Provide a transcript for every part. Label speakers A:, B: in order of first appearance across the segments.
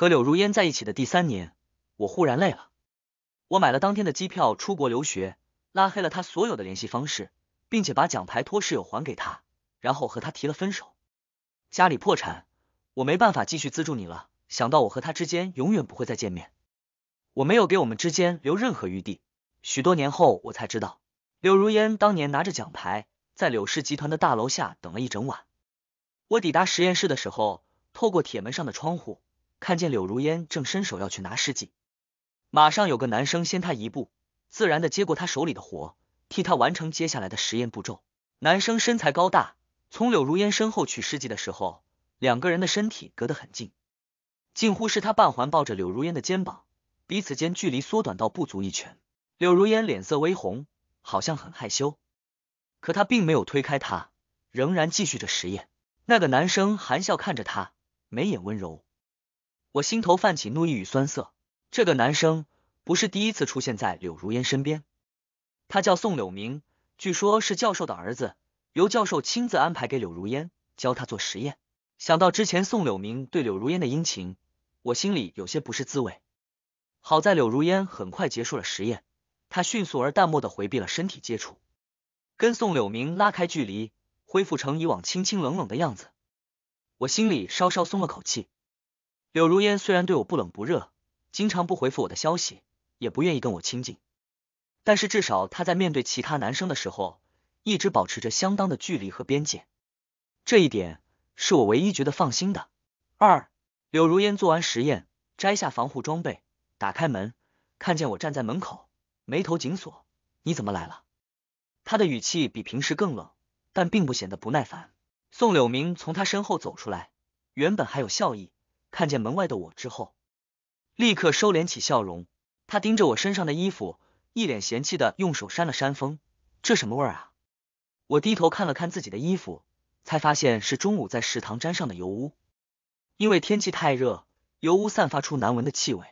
A: 和柳如烟在一起的第三年，我忽然累了，我买了当天的机票出国留学，拉黑了他所有的联系方式，并且把奖牌托室友还给他，然后和他提了分手。家里破产，我没办法继续资助你了。想到我和他之间永远不会再见面，我没有给我们之间留任何余地。许多年后，我才知道，柳如烟当年拿着奖牌在柳氏集团的大楼下等了一整晚。我抵达实验室的时候，透过铁门上的窗户。看见柳如烟正伸手要去拿试剂，马上有个男生先他一步，自然的接过他手里的活，替他完成接下来的实验步骤。男生身材高大，从柳如烟身后取试剂的时候，两个人的身体隔得很近，近乎是他半环抱着柳如烟的肩膀，彼此间距离缩短到不足一拳。柳如烟脸色微红，好像很害羞，可他并没有推开他，仍然继续着实验。那个男生含笑看着他，眉眼温柔。我心头泛起怒意与酸涩。这个男生不是第一次出现在柳如烟身边，他叫宋柳明，据说是教授的儿子，由教授亲自安排给柳如烟教他做实验。想到之前宋柳明对柳如烟的殷勤，我心里有些不是滋味。好在柳如烟很快结束了实验，她迅速而淡漠的回避了身体接触，跟宋柳明拉开距离，恢复成以往清清冷冷的样子。我心里稍稍松了口气。柳如烟虽然对我不冷不热，经常不回复我的消息，也不愿意跟我亲近，但是至少她在面对其他男生的时候，一直保持着相当的距离和边界，这一点是我唯一觉得放心的。二柳如烟做完实验，摘下防护装备，打开门，看见我站在门口，眉头紧锁：“你怎么来了？”他的语气比平时更冷，但并不显得不耐烦。宋柳明从他身后走出来，原本还有笑意。看见门外的我之后，立刻收敛起笑容。他盯着我身上的衣服，一脸嫌弃的用手扇了扇风。这什么味儿啊？我低头看了看自己的衣服，才发现是中午在食堂沾上的油污。因为天气太热，油污散发出难闻的气味。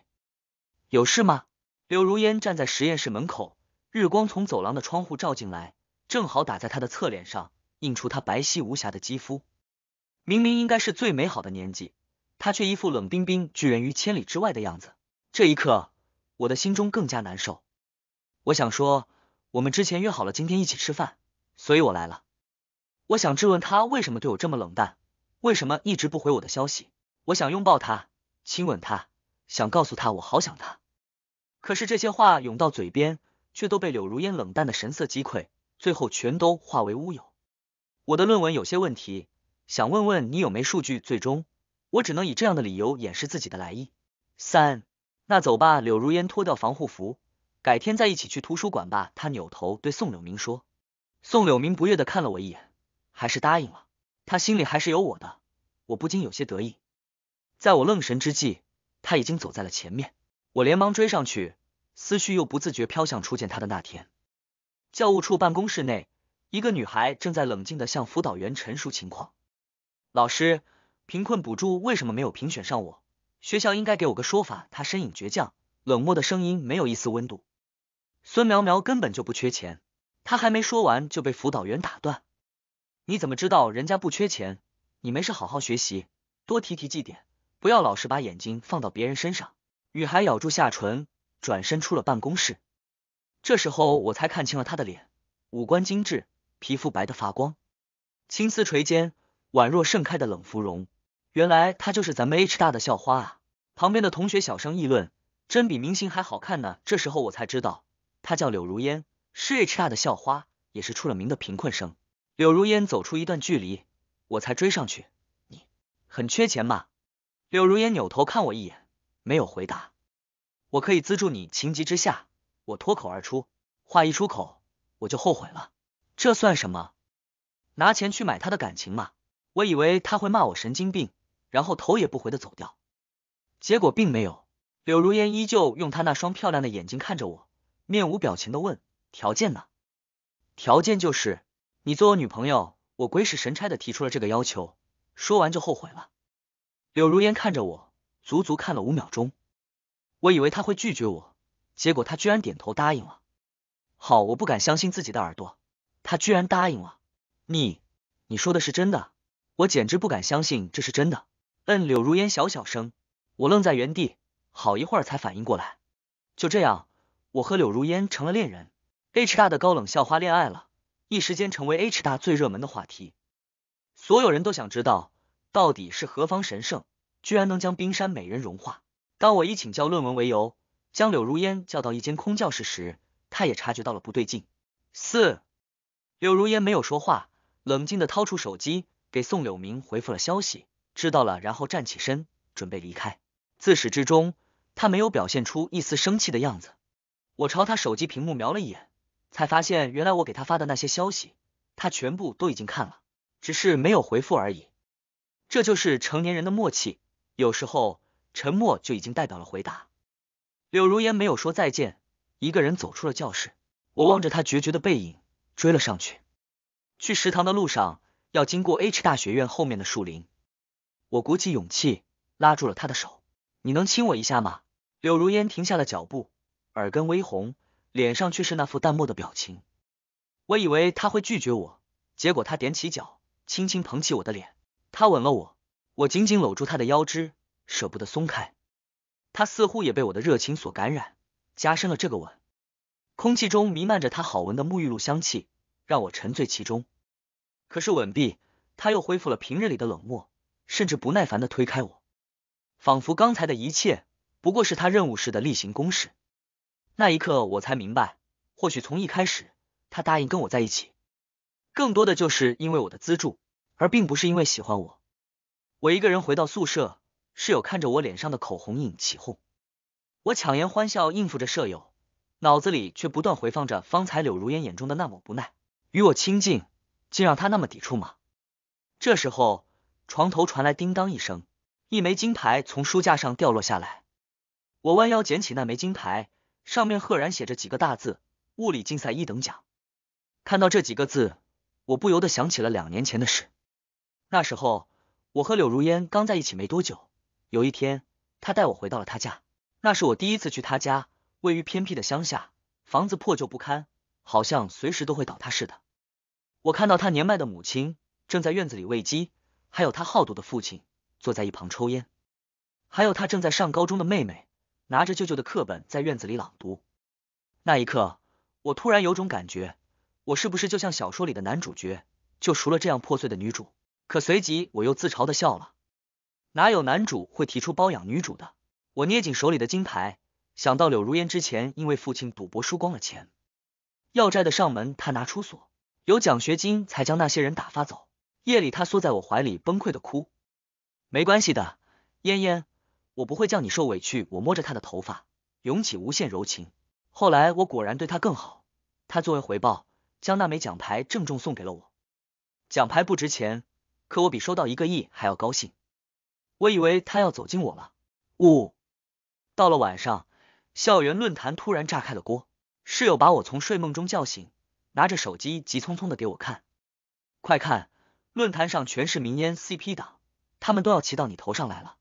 A: 有事吗？柳如烟站在实验室门口，日光从走廊的窗户照进来，正好打在他的侧脸上，映出他白皙无瑕的肌肤。明明应该是最美好的年纪。他却一副冷冰冰、拒人于千里之外的样子。这一刻，我的心中更加难受。我想说，我们之前约好了今天一起吃饭，所以我来了。我想质问他为什么对我这么冷淡，为什么一直不回我的消息。我想拥抱他，亲吻他，想告诉他我好想他。可是这些话涌到嘴边，却都被柳如烟冷淡的神色击溃，最后全都化为乌有。我的论文有些问题，想问问你有没数据？最终。我只能以这样的理由掩饰自己的来意。三，那走吧。柳如烟脱掉防护服，改天再一起去图书馆吧。她扭头对宋柳明说。宋柳明不悦的看了我一眼，还是答应了。他心里还是有我的。我不禁有些得意。在我愣神之际，他已经走在了前面，我连忙追上去，思绪又不自觉飘向初见他的那天。教务处办公室内，一个女孩正在冷静的向辅导员陈述情况。老师。贫困补助为什么没有评选上我？学校应该给我个说法。他身影倔强，冷漠的声音没有一丝温度。孙苗苗根本就不缺钱。他还没说完就被辅导员打断。你怎么知道人家不缺钱？你没事好好学习，多提提绩点，不要老是把眼睛放到别人身上。女孩咬住下唇，转身出了办公室。这时候我才看清了他的脸，五官精致，皮肤白的发光，青丝垂肩，宛若盛开的冷芙蓉。原来她就是咱们 H 大的校花啊！旁边的同学小声议论，真比明星还好看呢。这时候我才知道，她叫柳如烟，是 H 大的校花，也是出了名的贫困生。柳如烟走出一段距离，我才追上去。你很缺钱吗？柳如烟扭头看我一眼，没有回答。我可以资助你。情急之下，我脱口而出，话一出口，我就后悔了。这算什么？拿钱去买他的感情吗？我以为他会骂我神经病。然后头也不回的走掉，结果并没有。柳如烟依旧用她那双漂亮的眼睛看着我，面无表情的问：“条件呢？”条件就是你做我女朋友。我鬼使神差的提出了这个要求，说完就后悔了。柳如烟看着我，足足看了五秒钟。我以为他会拒绝我，结果他居然点头答应了。好，我不敢相信自己的耳朵，他居然答应了。你，你说的是真的？我简直不敢相信这是真的。嗯，柳如烟小小声。我愣在原地，好一会儿才反应过来。就这样，我和柳如烟成了恋人。H 大的高冷校花恋爱了，一时间成为 H 大最热门的话题。所有人都想知道，到底是何方神圣，居然能将冰山美人融化。当我以请教论文为由，将柳如烟叫到一间空教室时，她也察觉到了不对劲。四，柳如烟没有说话，冷静的掏出手机，给宋柳明回复了消息。知道了，然后站起身准备离开。自始至终，他没有表现出一丝生气的样子。我朝他手机屏幕瞄了一眼，才发现原来我给他发的那些消息，他全部都已经看了，只是没有回复而已。这就是成年人的默契，有时候沉默就已经代表了回答。柳如烟没有说再见，一个人走出了教室。我望着他决绝的背影，追了上去。去食堂的路上要经过 H 大学院后面的树林。我鼓起勇气，拉住了他的手。你能亲我一下吗？柳如烟停下了脚步，耳根微红，脸上却是那副淡漠的表情。我以为他会拒绝我，结果他踮起脚，轻轻捧起我的脸。他吻了我，我紧紧搂住他的腰肢，舍不得松开。他似乎也被我的热情所感染，加深了这个吻。空气中弥漫着他好闻的沐浴露香气，让我沉醉其中。可是吻毕，他又恢复了平日里的冷漠。甚至不耐烦的推开我，仿佛刚才的一切不过是他任务式的例行公事。那一刻，我才明白，或许从一开始，他答应跟我在一起，更多的就是因为我的资助，而并不是因为喜欢我。我一个人回到宿舍，室友看着我脸上的口红印起哄，我强颜欢笑应付着舍友，脑子里却不断回放着方才柳如烟眼中的那抹不耐。与我亲近，竟让他那么抵触吗？这时候。床头传来叮当一声，一枚金牌从书架上掉落下来。我弯腰捡起那枚金牌，上面赫然写着几个大字：物理竞赛一等奖。看到这几个字，我不由得想起了两年前的事。那时候，我和柳如烟刚在一起没多久。有一天，她带我回到了她家。那是我第一次去她家，位于偏僻的乡下，房子破旧不堪，好像随时都会倒塌似的。我看到她年迈的母亲正在院子里喂鸡。还有他好赌的父亲坐在一旁抽烟，还有他正在上高中的妹妹拿着舅舅的课本在院子里朗读。那一刻，我突然有种感觉，我是不是就像小说里的男主角，就赎了这样破碎的女主？可随即我又自嘲的笑了，哪有男主会提出包养女主的？我捏紧手里的金牌，想到柳如烟之前因为父亲赌博输光了钱，要债的上门，他拿出所有奖学金才将那些人打发走。夜里，他缩在我怀里，崩溃的哭。没关系的，嫣嫣，我不会叫你受委屈。我摸着他的头发，涌起无限柔情。后来，我果然对他更好。他作为回报，将那枚奖牌郑重送给了我。奖牌不值钱，可我比收到一个亿还要高兴。我以为他要走进我了。呜。到了晚上，校园论坛突然炸开了锅。室友把我从睡梦中叫醒，拿着手机急匆匆的给我看，快看！论坛上全是名烟 CP 党，他们都要骑到你头上来了。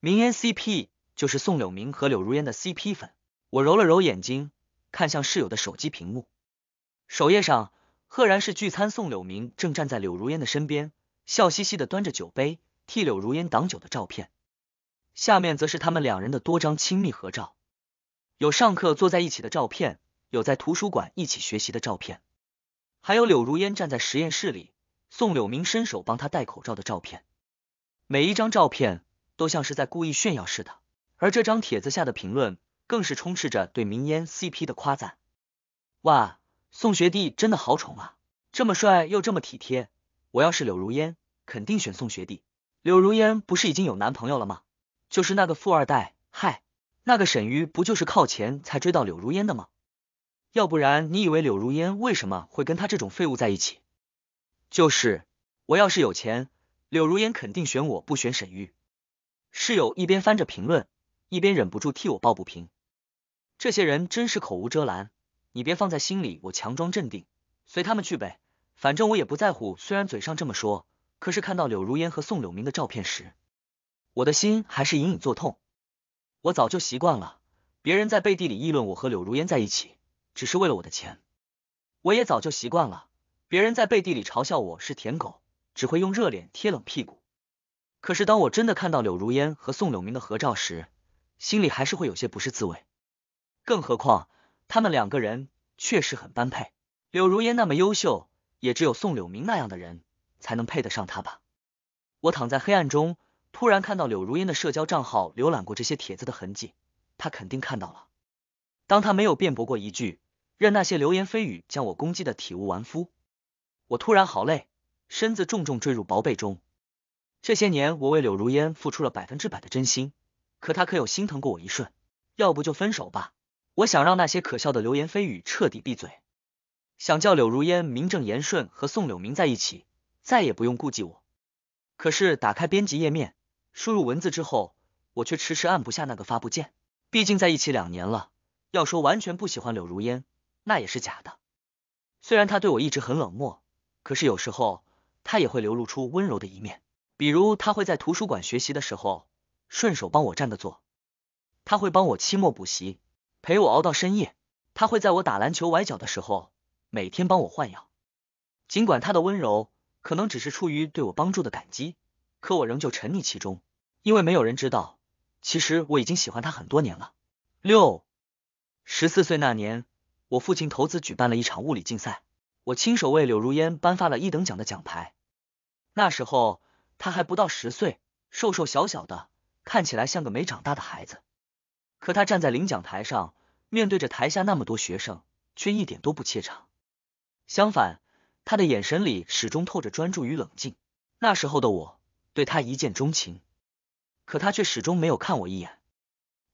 A: 名烟 CP 就是宋柳明和柳如烟的 CP 粉。我揉了揉眼睛，看向室友的手机屏幕，首页上赫然是聚餐，宋柳明正站在柳如烟的身边，笑嘻嘻的端着酒杯替柳如烟挡酒的照片。下面则是他们两人的多张亲密合照，有上课坐在一起的照片，有在图书馆一起学习的照片，还有柳如烟站在实验室里。宋柳明伸手帮他戴口罩的照片，每一张照片都像是在故意炫耀似的。而这张帖子下的评论更是充斥着对明烟 CP 的夸赞。哇，宋学弟真的好宠啊，这么帅又这么体贴，我要是柳如烟，肯定选宋学弟。柳如烟不是已经有男朋友了吗？就是那个富二代。嗨，那个沈鱼不就是靠钱才追到柳如烟的吗？要不然你以为柳如烟为什么会跟他这种废物在一起？就是我要是有钱，柳如烟肯定选我，不选沈玉。室友一边翻着评论，一边忍不住替我抱不平。这些人真是口无遮拦，你别放在心里。我强装镇定，随他们去呗，反正我也不在乎。虽然嘴上这么说，可是看到柳如烟和宋柳明的照片时，我的心还是隐隐作痛。我早就习惯了，别人在背地里议论我和柳如烟在一起，只是为了我的钱。我也早就习惯了。别人在背地里嘲笑我是舔狗，只会用热脸贴冷屁股。可是当我真的看到柳如烟和宋柳明的合照时，心里还是会有些不是滋味。更何况他们两个人确实很般配。柳如烟那么优秀，也只有宋柳明那样的人才能配得上她吧。我躺在黑暗中，突然看到柳如烟的社交账号浏览过这些帖子的痕迹，她肯定看到了。当他没有辩驳过一句，任那些流言蜚语将我攻击的体无完肤。我突然好累，身子重重坠入薄被中。这些年，我为柳如烟付出了百分之百的真心，可她可有心疼过我一瞬？要不就分手吧。我想让那些可笑的流言蜚语彻底闭嘴，想叫柳如烟名正言顺和宋柳明在一起，再也不用顾忌我。可是打开编辑页面，输入文字之后，我却迟迟按不下那个发布键。毕竟在一起两年了，要说完全不喜欢柳如烟，那也是假的。虽然她对我一直很冷漠。可是有时候，他也会流露出温柔的一面，比如他会在图书馆学习的时候顺手帮我占个座，他会帮我期末补习，陪我熬到深夜，他会在我打篮球崴脚的时候每天帮我换药。尽管他的温柔可能只是出于对我帮助的感激，可我仍旧沉溺其中，因为没有人知道，其实我已经喜欢他很多年了。六十四岁那年，我父亲投资举办了一场物理竞赛。我亲手为柳如烟颁发了一等奖的奖牌。那时候她还不到十岁，瘦瘦小小的，看起来像个没长大的孩子。可她站在领奖台上，面对着台下那么多学生，却一点都不怯场。相反，他的眼神里始终透着专注与冷静。那时候的我对他一见钟情，可他却始终没有看我一眼。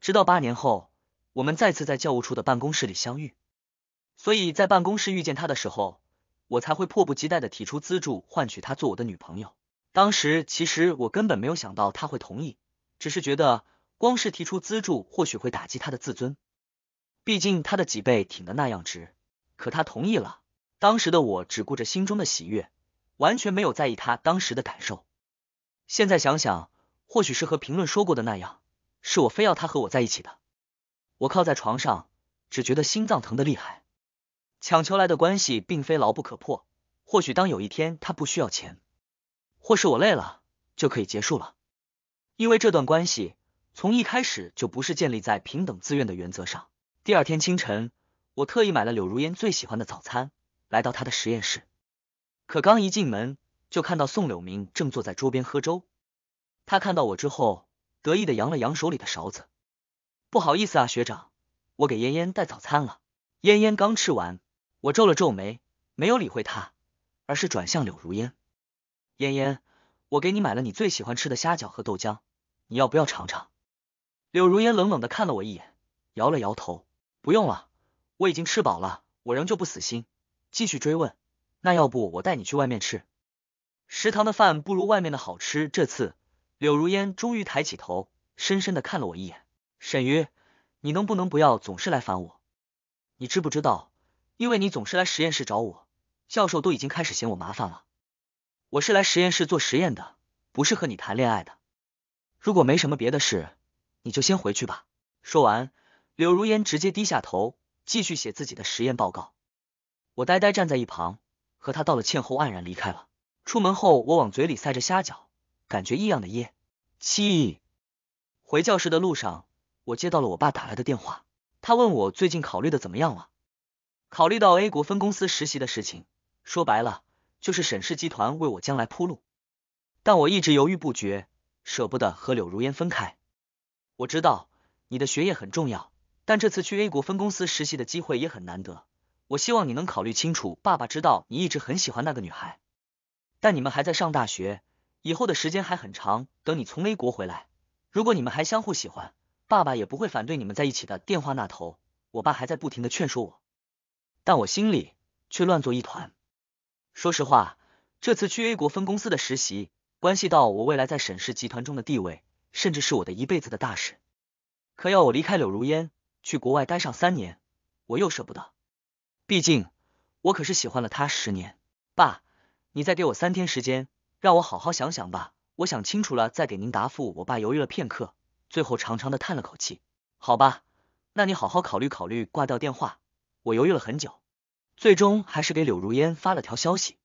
A: 直到八年后，我们再次在教务处的办公室里相遇。所以在办公室遇见他的时候。我才会迫不及待的提出资助，换取她做我的女朋友。当时其实我根本没有想到她会同意，只是觉得光是提出资助或许会打击他的自尊，毕竟他的脊背挺得那样直。可他同意了，当时的我只顾着心中的喜悦，完全没有在意他当时的感受。现在想想，或许是和评论说过的那样，是我非要他和我在一起的。我靠在床上，只觉得心脏疼得厉害。抢求来的关系并非牢不可破，或许当有一天他不需要钱，或是我累了，就可以结束了。因为这段关系从一开始就不是建立在平等自愿的原则上。第二天清晨，我特意买了柳如烟最喜欢的早餐，来到她的实验室。可刚一进门，就看到宋柳明正坐在桌边喝粥。他看到我之后，得意的扬了扬手里的勺子。不好意思啊，学长，我给烟烟带早餐了。烟烟刚吃完。我皱了皱眉，没有理会他，而是转向柳如烟。烟烟，我给你买了你最喜欢吃的虾饺和豆浆，你要不要尝尝？柳如烟冷冷的看了我一眼，摇了摇头，不用了，我已经吃饱了。我仍旧不死心，继续追问。那要不我带你去外面吃？食堂的饭不如外面的好吃。这次，柳如烟终于抬起头，深深的看了我一眼。沈瑜，你能不能不要总是来烦我？你知不知道？因为你总是来实验室找我，教授都已经开始嫌我麻烦了。我是来实验室做实验的，不是和你谈恋爱的。如果没什么别的事，你就先回去吧。说完，柳如烟直接低下头，继续写自己的实验报告。我呆呆站在一旁，和他道了歉后黯然离开了。出门后，我往嘴里塞着虾饺，感觉异样的噎七，回教室的路上，我接到了我爸打来的电话，他问我最近考虑的怎么样了。考虑到 A 国分公司实习的事情，说白了就是沈氏集团为我将来铺路，但我一直犹豫不决，舍不得和柳如烟分开。我知道你的学业很重要，但这次去 A 国分公司实习的机会也很难得。我希望你能考虑清楚。爸爸知道你一直很喜欢那个女孩，但你们还在上大学，以后的时间还很长。等你从 A 国回来，如果你们还相互喜欢，爸爸也不会反对你们在一起的。电话那头，我爸还在不停的劝说我。但我心里却乱作一团。说实话，这次去 A 国分公司的实习，关系到我未来在沈氏集团中的地位，甚至是我的一辈子的大事。可要我离开柳如烟，去国外待上三年，我又舍不得。毕竟，我可是喜欢了她十年。爸，你再给我三天时间，让我好好想想吧。我想清楚了再给您答复。我爸犹豫了片刻，最后长长的叹了口气。好吧，那你好好考虑考虑。挂掉电话。我犹豫了很久，最终还是给柳如烟发了条消息。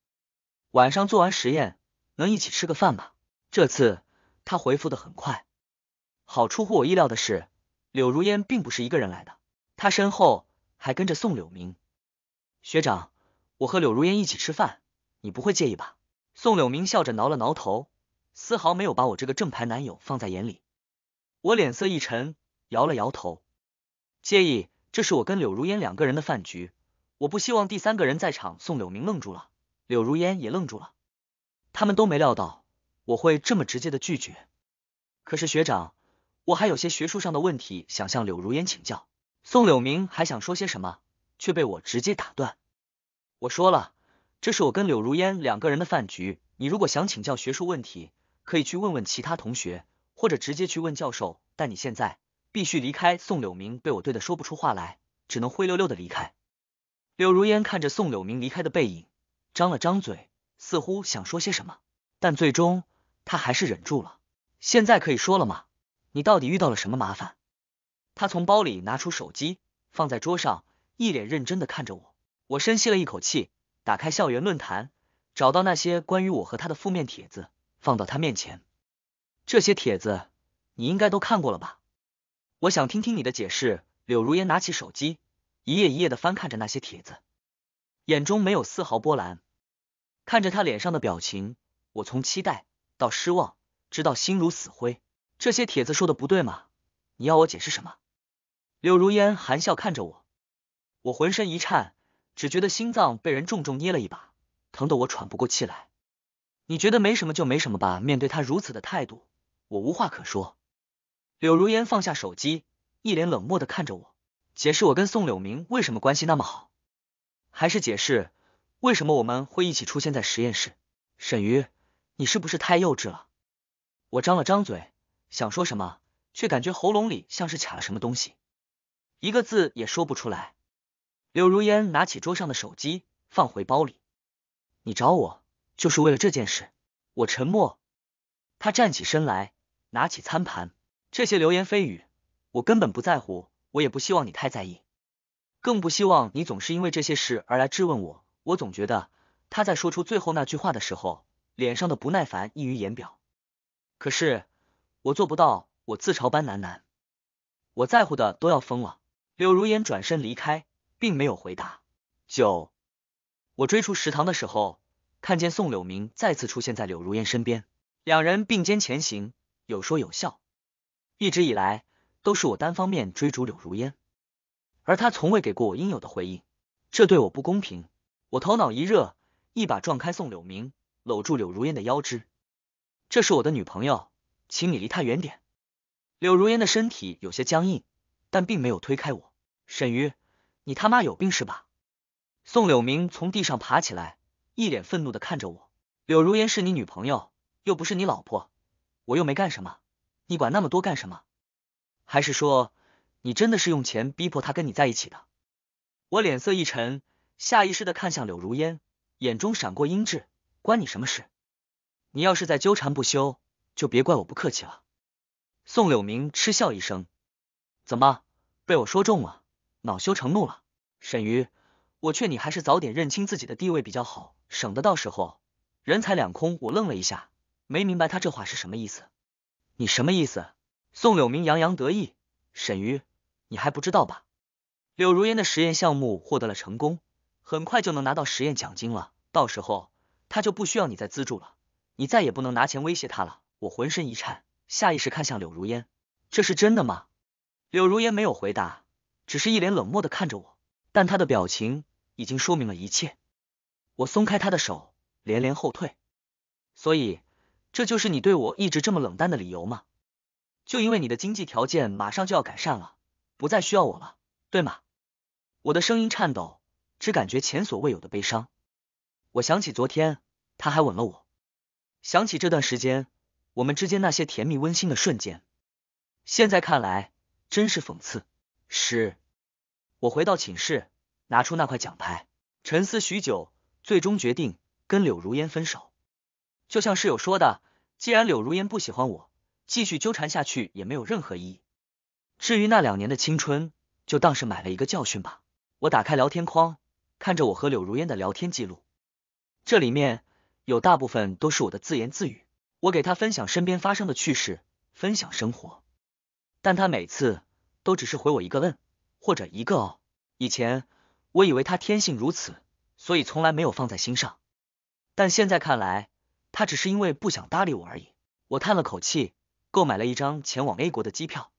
A: 晚上做完实验，能一起吃个饭吗？这次他回复的很快。好出乎我意料的是，柳如烟并不是一个人来的，他身后还跟着宋柳明学长。我和柳如烟一起吃饭，你不会介意吧？宋柳明笑着挠了挠头，丝毫没有把我这个正牌男友放在眼里。我脸色一沉，摇了摇头，介意。这是我跟柳如烟两个人的饭局，我不希望第三个人在场。宋柳明愣住了，柳如烟也愣住了，他们都没料到我会这么直接的拒绝。可是学长，我还有些学术上的问题想向柳如烟请教。宋柳明还想说些什么，却被我直接打断。我说了，这是我跟柳如烟两个人的饭局，你如果想请教学术问题，可以去问问其他同学，或者直接去问教授。但你现在。必须离开！宋柳明被我怼的说不出话来，只能灰溜溜的离开。柳如烟看着宋柳明离开的背影，张了张嘴，似乎想说些什么，但最终他还是忍住了。现在可以说了吗？你到底遇到了什么麻烦？他从包里拿出手机，放在桌上，一脸认真的看着我。我深吸了一口气，打开校园论坛，找到那些关于我和他的负面帖子，放到他面前。这些帖子你应该都看过了吧？我想听听你的解释。柳如烟拿起手机，一页一页的翻看着那些帖子，眼中没有丝毫波澜。看着他脸上的表情，我从期待到失望，直到心如死灰。这些帖子说的不对吗？你要我解释什么？柳如烟含笑看着我，我浑身一颤，只觉得心脏被人重重捏了一把，疼得我喘不过气来。你觉得没什么就没什么吧。面对他如此的态度，我无话可说。柳如烟放下手机，一脸冷漠的看着我，解释我跟宋柳明为什么关系那么好，还是解释为什么我们会一起出现在实验室。沈瑜，你是不是太幼稚了？我张了张嘴，想说什么，却感觉喉咙里像是卡了什么东西，一个字也说不出来。柳如烟拿起桌上的手机，放回包里。你找我就是为了这件事？我沉默。他站起身来，拿起餐盘。这些流言蜚语，我根本不在乎，我也不希望你太在意，更不希望你总是因为这些事而来质问我。我总觉得他在说出最后那句话的时候，脸上的不耐烦溢于言表。可是我做不到，我自嘲般喃喃：“我在乎的都要疯了。”柳如烟转身离开，并没有回答。九，我追出食堂的时候，看见宋柳明再次出现在柳如烟身边，两人并肩前行，有说有笑。一直以来都是我单方面追逐柳如烟，而他从未给过我应有的回应，这对我不公平。我头脑一热，一把撞开宋柳明，搂住柳如烟的腰肢。这是我的女朋友，请你离她远点。柳如烟的身体有些僵硬，但并没有推开我。沈瑜，你他妈有病是吧？宋柳明从地上爬起来，一脸愤怒的看着我。柳如烟是你女朋友，又不是你老婆，我又没干什么。你管那么多干什么？还是说你真的是用钱逼迫他跟你在一起的？我脸色一沉，下意识的看向柳如烟，眼中闪过阴鸷。关你什么事？你要是在纠缠不休，就别怪我不客气了。宋柳明嗤笑一声，怎么被我说中了？恼羞成怒了？沈瑜，我劝你还是早点认清自己的地位比较好，省得到时候人财两空。我愣了一下，没明白他这话是什么意思。你什么意思？宋柳明洋洋得意。沈瑜，你还不知道吧？柳如烟的实验项目获得了成功，很快就能拿到实验奖金了。到时候，他就不需要你再资助了。你再也不能拿钱威胁他了。我浑身一颤，下意识看向柳如烟，这是真的吗？柳如烟没有回答，只是一脸冷漠的看着我，但她的表情已经说明了一切。我松开她的手，连连后退。所以。这就是你对我一直这么冷淡的理由吗？就因为你的经济条件马上就要改善了，不再需要我了，对吗？我的声音颤抖，只感觉前所未有的悲伤。我想起昨天他还吻了我，想起这段时间我们之间那些甜蜜温馨的瞬间，现在看来真是讽刺。是，我回到寝室，拿出那块奖牌，沉思许久，最终决定跟柳如烟分手。就像室友说的，既然柳如烟不喜欢我，继续纠缠下去也没有任何意义。至于那两年的青春，就当是买了一个教训吧。我打开聊天框，看着我和柳如烟的聊天记录，这里面有大部分都是我的自言自语。我给她分享身边发生的趣事，分享生活，但她每次都只是回我一个嗯，或者一个哦。以前我以为她天性如此，所以从来没有放在心上，但现在看来。他只是因为不想搭理我而已。我叹了口气，购买了一张前往 A 国的机票，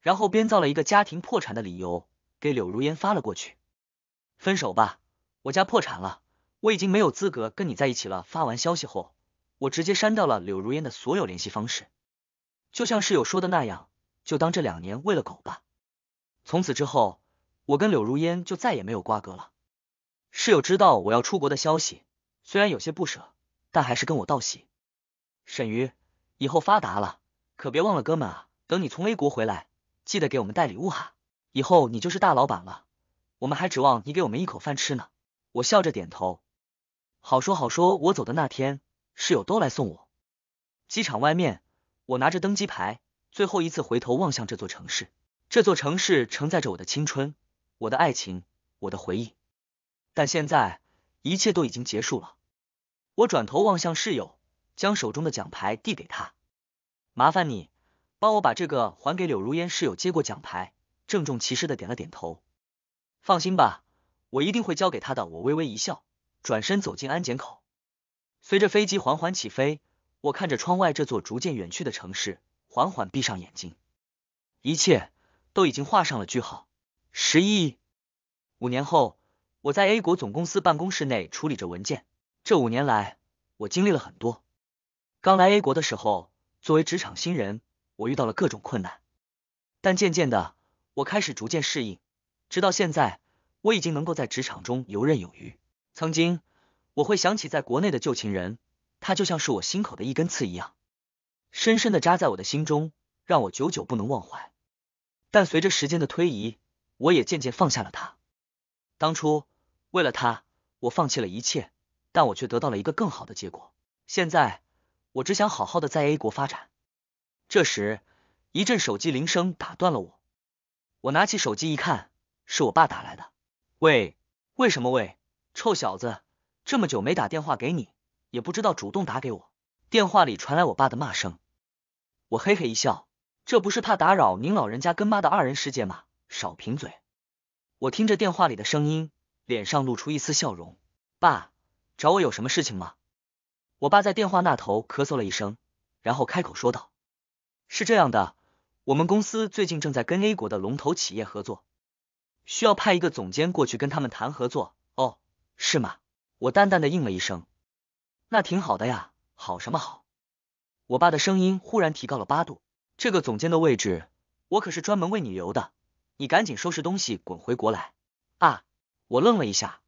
A: 然后编造了一个家庭破产的理由给柳如烟发了过去。分手吧，我家破产了，我已经没有资格跟你在一起了。发完消息后，我直接删掉了柳如烟的所有联系方式。就像室友说的那样，就当这两年喂了狗吧。从此之后，我跟柳如烟就再也没有瓜葛了。室友知道我要出国的消息，虽然有些不舍。但还是跟我道喜，沈瑜，以后发达了可别忘了哥们啊！等你从 A 国回来，记得给我们带礼物哈。以后你就是大老板了，我们还指望你给我们一口饭吃呢。我笑着点头，好说好说。我走的那天，室友都来送我。机场外面，我拿着登机牌，最后一次回头望向这座城市。这座城市承载着我的青春、我的爱情、我的回忆，但现在一切都已经结束了。我转头望向室友，将手中的奖牌递给他：“麻烦你帮我把这个还给柳如烟。”室友接过奖牌，郑重其事的点了点头：“放心吧，我一定会交给他的。”我微微一笑，转身走进安检口。随着飞机缓缓起飞，我看着窗外这座逐渐远去的城市，缓缓闭上眼睛，一切都已经画上了句号。十一，五年后，我在 A 国总公司办公室内处理着文件。这五年来，我经历了很多。刚来 A 国的时候，作为职场新人，我遇到了各种困难。但渐渐的，我开始逐渐适应，直到现在，我已经能够在职场中游刃有余。曾经，我会想起在国内的旧情人，他就像是我心口的一根刺一样，深深的扎在我的心中，让我久久不能忘怀。但随着时间的推移，我也渐渐放下了他。当初，为了他，我放弃了一切。但我却得到了一个更好的结果。现在，我只想好好的在 A 国发展。这时，一阵手机铃声打断了我。我拿起手机一看，是我爸打来的。喂？为什么喂？臭小子，这么久没打电话给你，也不知道主动打给我。电话里传来我爸的骂声。我嘿嘿一笑，这不是怕打扰您老人家跟妈的二人世界吗？少贫嘴！我听着电话里的声音，脸上露出一丝笑容。爸。找我有什么事情吗？我爸在电话那头咳嗽了一声，然后开口说道：“是这样的，我们公司最近正在跟 A 国的龙头企业合作，需要派一个总监过去跟他们谈合作。”哦，是吗？我淡淡的应了一声。那挺好的呀，好什么好？我爸的声音忽然提高了八度：“这个总监的位置，我可是专门为你留的，你赶紧收拾东西滚回国来！”啊，我愣了一下，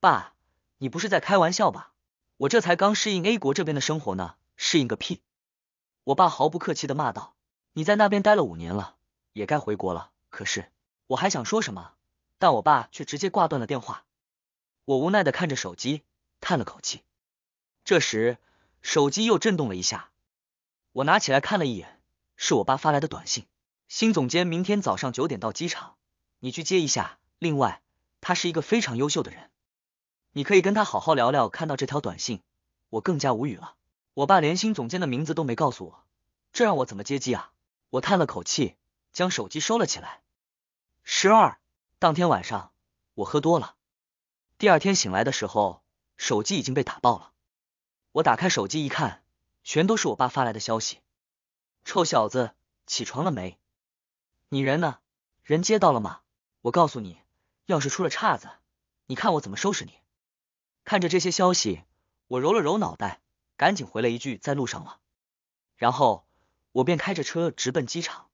A: 爸。你不是在开玩笑吧？我这才刚适应 A 国这边的生活呢，适应个屁！我爸毫不客气的骂道：“你在那边待了五年了，也该回国了。”可是我还想说什么，但我爸却直接挂断了电话。我无奈的看着手机，叹了口气。这时手机又震动了一下，我拿起来看了一眼，是我爸发来的短信：“新总监明天早上九点到机场，你去接一下。另外，他是一个非常优秀的人。”你可以跟他好好聊聊。看到这条短信，我更加无语了。我爸连新总监的名字都没告诉我，这让我怎么接机啊？我叹了口气，将手机收了起来。十二当天晚上，我喝多了。第二天醒来的时候，手机已经被打爆了。我打开手机一看，全都是我爸发来的消息。臭小子，起床了没？你人呢？人接到了吗？我告诉你，要是出了岔子，你看我怎么收拾你！看着这些消息，我揉了揉脑袋，赶紧回了一句在路上了。然后我便开着车直奔机场，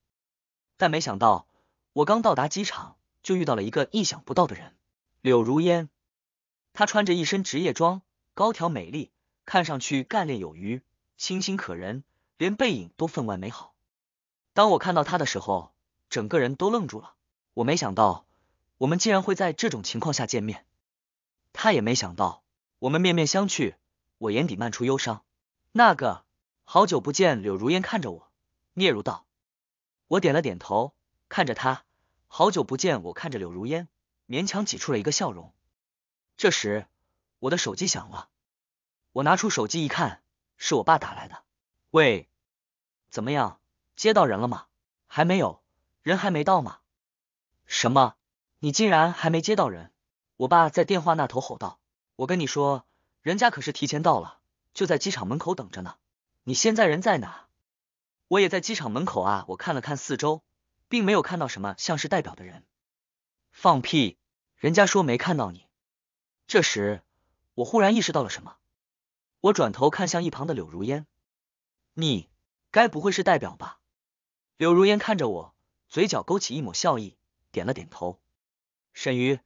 A: 但没想到我刚到达机场，就遇到了一个意想不到的人——柳如烟。她穿着一身职业装，高挑美丽，看上去干练有余，清新可人，连背影都分外美好。当我看到她的时候，整个人都愣住了。我没想到我们竟然会在这种情况下见面，她也没想到。我们面面相觑，我眼底漫出忧伤。那个好久不见，柳如烟看着我，嗫嚅道。我点了点头，看着他。好久不见，我看着柳如烟，勉强挤出了一个笑容。这时，我的手机响了。我拿出手机一看，是我爸打来的。喂，怎么样？接到人了吗？还没有，人还没到吗？什么？你竟然还没接到人？我爸在电话那头吼道。我跟你说，人家可是提前到了，就在机场门口等着呢。你现在人在哪？我也在机场门口啊。我看了看四周，并没有看到什么像是代表的人。放屁！人家说没看到你。这时，我忽然意识到了什么，我转头看向一旁的柳如烟，你该不会是代表吧？柳如烟看着我，嘴角勾起一抹笑意，点了点头。沈瑜，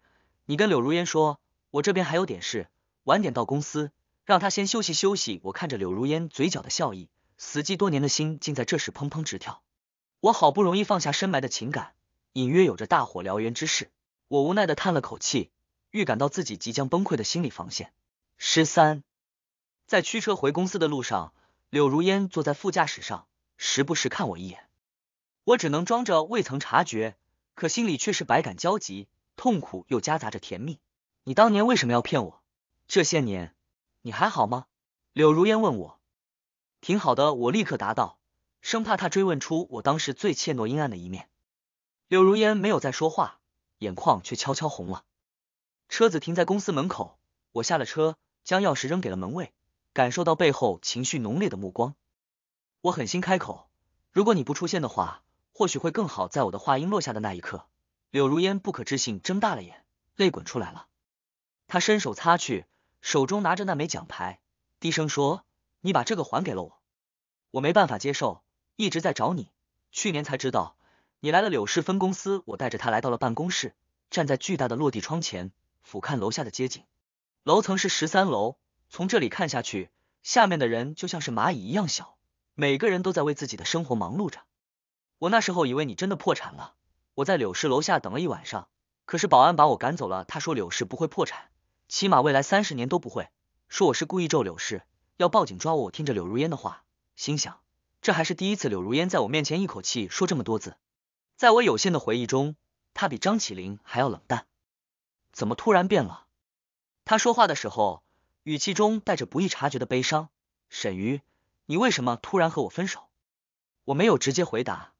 A: 你跟柳如烟说。我这边还有点事，晚点到公司，让他先休息休息。我看着柳如烟嘴角的笑意，死寂多年的心竟在这时砰砰直跳。我好不容易放下深埋的情感，隐约有着大火燎原之势。我无奈的叹了口气，预感到自己即将崩溃的心理防线。十三，在驱车回公司的路上，柳如烟坐在副驾驶上，时不时看我一眼，我只能装着未曾察觉，可心里却是百感交集，痛苦又夹杂着甜蜜。你当年为什么要骗我？这些年你还好吗？柳如烟问我，挺好的。我立刻答道，生怕他追问出我当时最怯懦阴暗的一面。柳如烟没有再说话，眼眶却悄悄红了。车子停在公司门口，我下了车，将钥匙扔给了门卫，感受到背后情绪浓烈的目光，我狠心开口：“如果你不出现的话，或许会更好。”在我的话音落下的那一刻，柳如烟不可置信睁大了眼，泪滚出来了。他伸手擦去手中拿着那枚奖牌，低声说：“你把这个还给了我，我没办法接受，一直在找你。去年才知道你来了柳氏分公司，我带着他来到了办公室，站在巨大的落地窗前，俯瞰楼下的街景。楼层是十三楼，从这里看下去，下面的人就像是蚂蚁一样小，每个人都在为自己的生活忙碌着。我那时候以为你真的破产了，我在柳氏楼下等了一晚上，可是保安把我赶走了，他说柳氏不会破产。”起码未来三十年都不会说我是故意咒柳氏，要报警抓我。听着柳如烟的话，心想这还是第一次柳如烟在我面前一口气说这么多字。在我有限的回忆中，他比张起灵还要冷淡，怎么突然变了？他说话的时候，语气中带着不易察觉的悲伤。沈瑜，你为什么突然和我分手？我没有直接回答，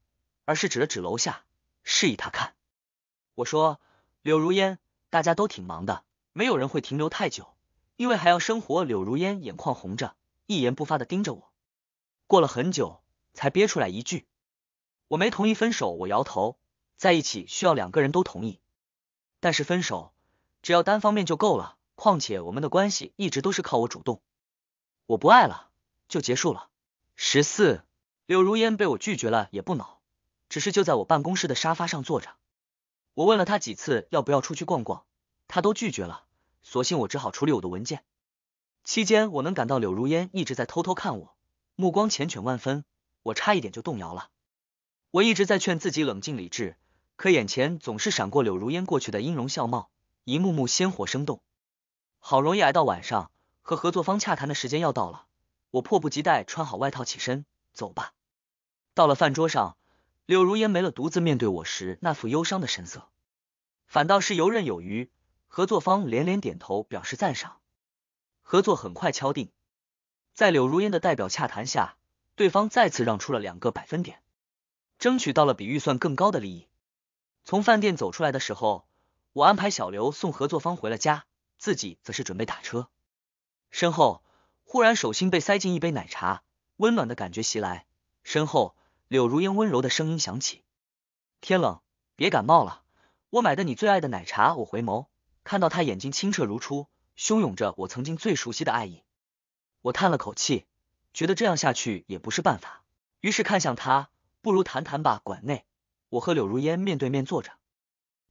A: 而是指了指楼下，示意他看。我说，柳如烟，大家都挺忙的。没有人会停留太久，因为还要生活。柳如烟眼眶红着，一言不发的盯着我，过了很久才憋出来一句：“我没同意分手。”我摇头，在一起需要两个人都同意，但是分手只要单方面就够了。况且我们的关系一直都是靠我主动，我不爱了就结束了。十四，柳如烟被我拒绝了也不恼，只是就在我办公室的沙发上坐着。我问了他几次要不要出去逛逛。他都拒绝了，索性我只好处理我的文件。期间，我能感到柳如烟一直在偷偷看我，目光缱绻万分，我差一点就动摇了。我一直在劝自己冷静理智，可眼前总是闪过柳如烟过去的音容笑貌，一幕幕鲜活生动。好容易挨到晚上，和合作方洽谈的时间要到了，我迫不及待穿好外套起身走吧。到了饭桌上，柳如烟没了独自面对我时那副忧伤的神色，反倒是游刃有余。合作方连连点头，表示赞赏。合作很快敲定，在柳如烟的代表洽谈下，对方再次让出了两个百分点，争取到了比预算更高的利益。从饭店走出来的时候，我安排小刘送合作方回了家，自己则是准备打车。身后忽然手心被塞进一杯奶茶，温暖的感觉袭来。身后柳如烟温柔的声音响起：“天冷，别感冒了，我买的你最爱的奶茶。”我回眸。看到他眼睛清澈如初，汹涌着我曾经最熟悉的爱意，我叹了口气，觉得这样下去也不是办法。于是看向他，不如谈谈吧。馆内，我和柳如烟面对面坐着，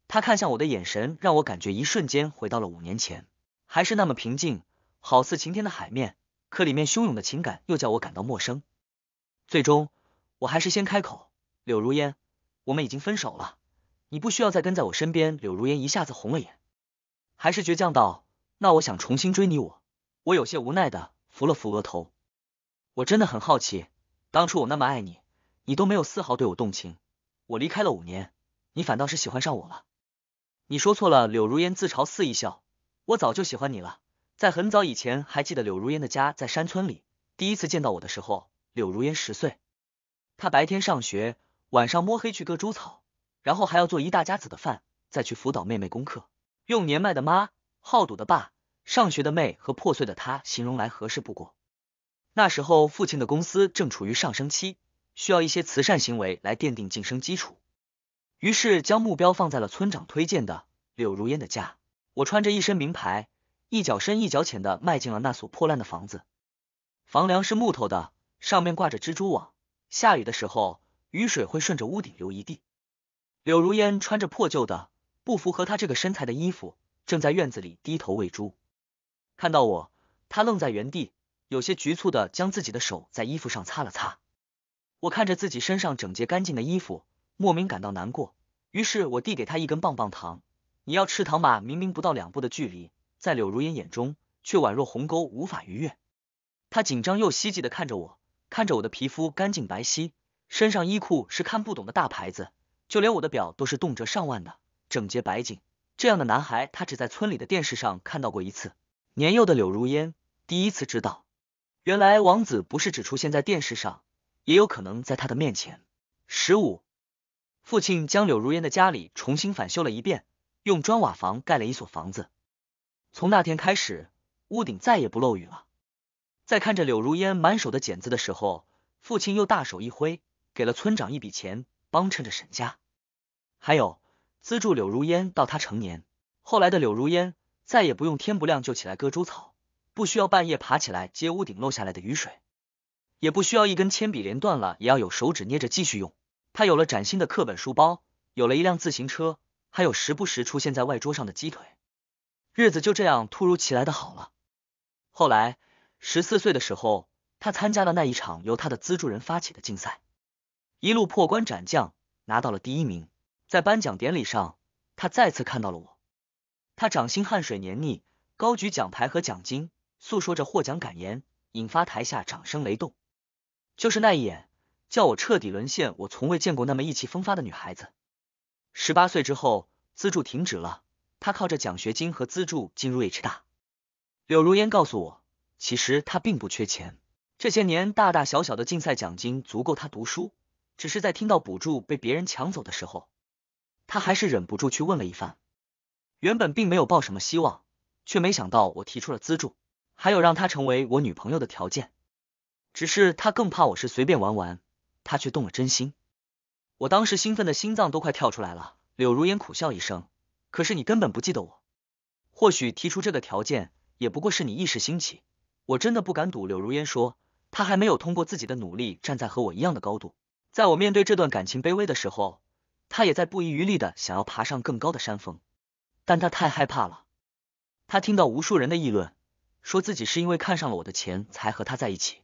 A: 他看向我的眼神让我感觉一瞬间回到了五年前，还是那么平静，好似晴天的海面，可里面汹涌的情感又叫我感到陌生。最终，我还是先开口：“柳如烟，我们已经分手了，你不需要再跟在我身边。”柳如烟一下子红了眼。还是倔强道：“那我想重新追你。”我我有些无奈的扶了扶额头，我真的很好奇，当初我那么爱你，你都没有丝毫对我动情。我离开了五年，你反倒是喜欢上我了。你说错了，柳如烟自嘲肆意笑：“我早就喜欢你了，在很早以前，还记得柳如烟的家在山村里。第一次见到我的时候，柳如烟十岁，她白天上学，晚上摸黑去割猪草，然后还要做一大家子的饭，再去辅导妹妹功课。”用年迈的妈、好赌的爸、上学的妹和破碎的他形容来合适不过。那时候，父亲的公司正处于上升期，需要一些慈善行为来奠定晋升基础，于是将目标放在了村长推荐的柳如烟的家。我穿着一身名牌，一脚深一脚浅的迈进了那所破烂的房子。房梁是木头的，上面挂着蜘蛛网，下雨的时候，雨水会顺着屋顶流一地。柳如烟穿着破旧的。不符合他这个身材的衣服，正在院子里低头喂猪。看到我，他愣在原地，有些局促的将自己的手在衣服上擦了擦。我看着自己身上整洁干净的衣服，莫名感到难过。于是，我递给他一根棒棒糖。你要吃糖吗？明明不到两步的距离，在柳如烟眼中却宛若鸿沟，无法逾越。他紧张又希冀的看着我，看着我的皮肤干净白皙，身上衣裤是看不懂的大牌子，就连我的表都是动辄上万的。整洁白净，这样的男孩，他只在村里的电视上看到过一次。年幼的柳如烟第一次知道，原来王子不是只出现在电视上，也有可能在他的面前。十五，父亲将柳如烟的家里重新返修了一遍，用砖瓦房盖了一所房子。从那天开始，屋顶再也不漏雨了。在看着柳如烟满手的茧子的时候，父亲又大手一挥，给了村长一笔钱，帮衬着沈家，还有。资助柳如烟到她成年，后来的柳如烟再也不用天不亮就起来割猪草，不需要半夜爬起来接屋顶漏下来的雨水，也不需要一根铅笔连断了也要有手指捏着继续用。他有了崭新的课本、书包，有了一辆自行车，还有时不时出现在外桌上的鸡腿，日子就这样突如其来的好了。后来十四岁的时候，他参加了那一场由他的资助人发起的竞赛，一路破关斩将，拿到了第一名。在颁奖典礼上，他再次看到了我。他掌心汗水黏腻，高举奖牌和奖金，诉说着获奖感言，引发台下掌声雷动。就是那一眼，叫我彻底沦陷。我从未见过那么意气风发的女孩子。十八岁之后，资助停止了。他靠着奖学金和资助进入 H 大。柳如烟告诉我，其实他并不缺钱。这些年大大小小的竞赛奖金足够他读书，只是在听到补助被别人抢走的时候。他还是忍不住去问了一番，原本并没有抱什么希望，却没想到我提出了资助，还有让他成为我女朋友的条件。只是他更怕我是随便玩玩，他却动了真心。我当时兴奋的心脏都快跳出来了。柳如烟苦笑一声，可是你根本不记得我。或许提出这个条件也不过是你一时兴起。我真的不敢赌。柳如烟说，她还没有通过自己的努力站在和我一样的高度。在我面对这段感情卑微的时候。他也在不遗余力的想要爬上更高的山峰，但他太害怕了。他听到无数人的议论，说自己是因为看上了我的钱才和他在一起。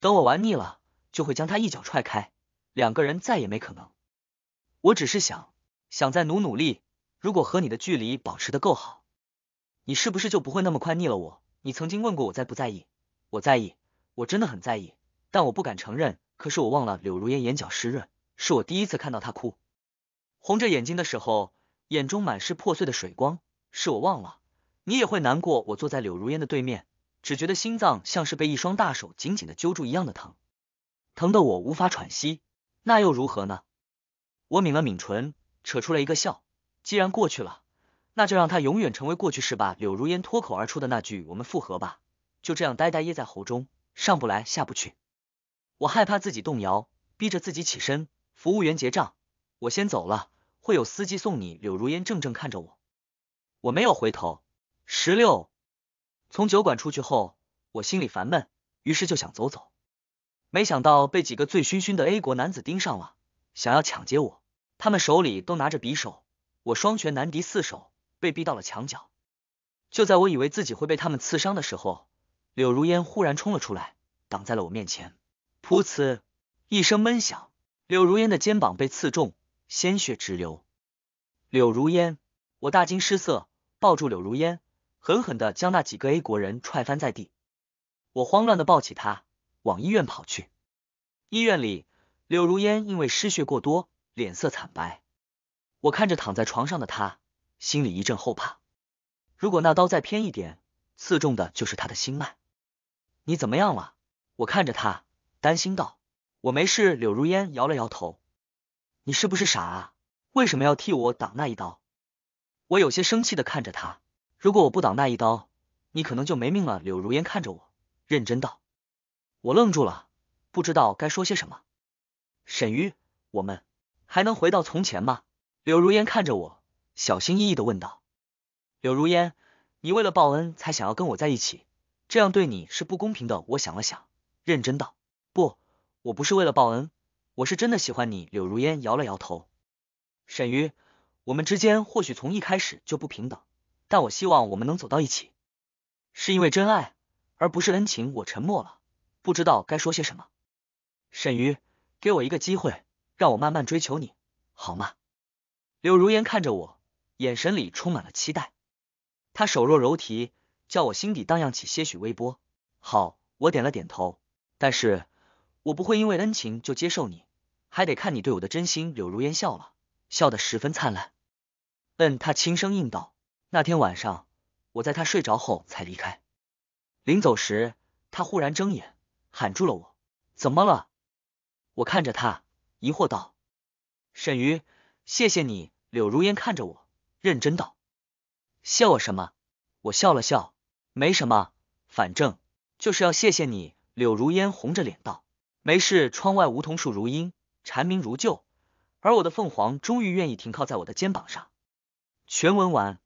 A: 等我玩腻了，就会将他一脚踹开，两个人再也没可能。我只是想，想再努努力，如果和你的距离保持的够好，你是不是就不会那么快腻了我？你曾经问过我在不在意，我在意，我真的很在意，但我不敢承认。可是我忘了，柳如烟眼角湿润，是我第一次看到她哭。红着眼睛的时候，眼中满是破碎的水光。是我忘了，你也会难过。我坐在柳如烟的对面，只觉得心脏像是被一双大手紧紧的揪住一样的疼，疼得我无法喘息。那又如何呢？我抿了抿唇，扯出了一个笑。既然过去了，那就让它永远成为过去式吧。柳如烟脱口而出的那句“我们复合吧”，就这样呆呆噎在喉中，上不来下不去。我害怕自己动摇，逼着自己起身。服务员结账，我先走了。会有司机送你。柳如烟怔怔看着我，我没有回头。十六，从酒馆出去后，我心里烦闷，于是就想走走。没想到被几个醉醺醺的 A 国男子盯上了，想要抢劫我。他们手里都拿着匕首，我双拳难敌四手，被逼到了墙角。就在我以为自己会被他们刺伤的时候，柳如烟忽然冲了出来，挡在了我面前。噗呲一声闷响，柳如烟的肩膀被刺中。鲜血直流，柳如烟，我大惊失色，抱住柳如烟，狠狠的将那几个 A 国人踹翻在地。我慌乱的抱起他，往医院跑去。医院里，柳如烟因为失血过多，脸色惨白。我看着躺在床上的他，心里一阵后怕。如果那刀再偏一点，刺中的就是他的心脉。你怎么样了？我看着他，担心道。我没事。柳如烟摇了摇头。你是不是傻啊？为什么要替我挡那一刀？我有些生气的看着他。如果我不挡那一刀，你可能就没命了。柳如烟看着我，认真道。我愣住了，不知道该说些什么。沈瑜，我们还能回到从前吗？柳如烟看着我，小心翼翼的问道。柳如烟，你为了报恩才想要跟我在一起，这样对你是不公平的。我想了想，认真道。不，我不是为了报恩。我是真的喜欢你，柳如烟摇了摇头。沈瑜，我们之间或许从一开始就不平等，但我希望我们能走到一起，是因为真爱，而不是恩情。我沉默了，不知道该说些什么。沈瑜，给我一个机会，让我慢慢追求你，好吗？柳如烟看着我，眼神里充满了期待。她手若柔荑，叫我心底荡漾起些许微波。好，我点了点头。但是我不会因为恩情就接受你。还得看你对我的真心。柳如烟笑了笑得十分灿烂。嗯，她轻声应道。那天晚上，我在他睡着后才离开。临走时，他忽然睁眼，喊住了我：“怎么了？”我看着他，疑惑道：“沈瑜，谢谢你。”柳如烟看着我，认真道：“谢我什么？”我笑了笑：“没什么，反正就是要谢谢你。”柳如烟红着脸道：“没事。”窗外梧桐树如茵，蝉鸣如旧，而我的凤凰终于愿意停靠在我的肩膀上。全文完。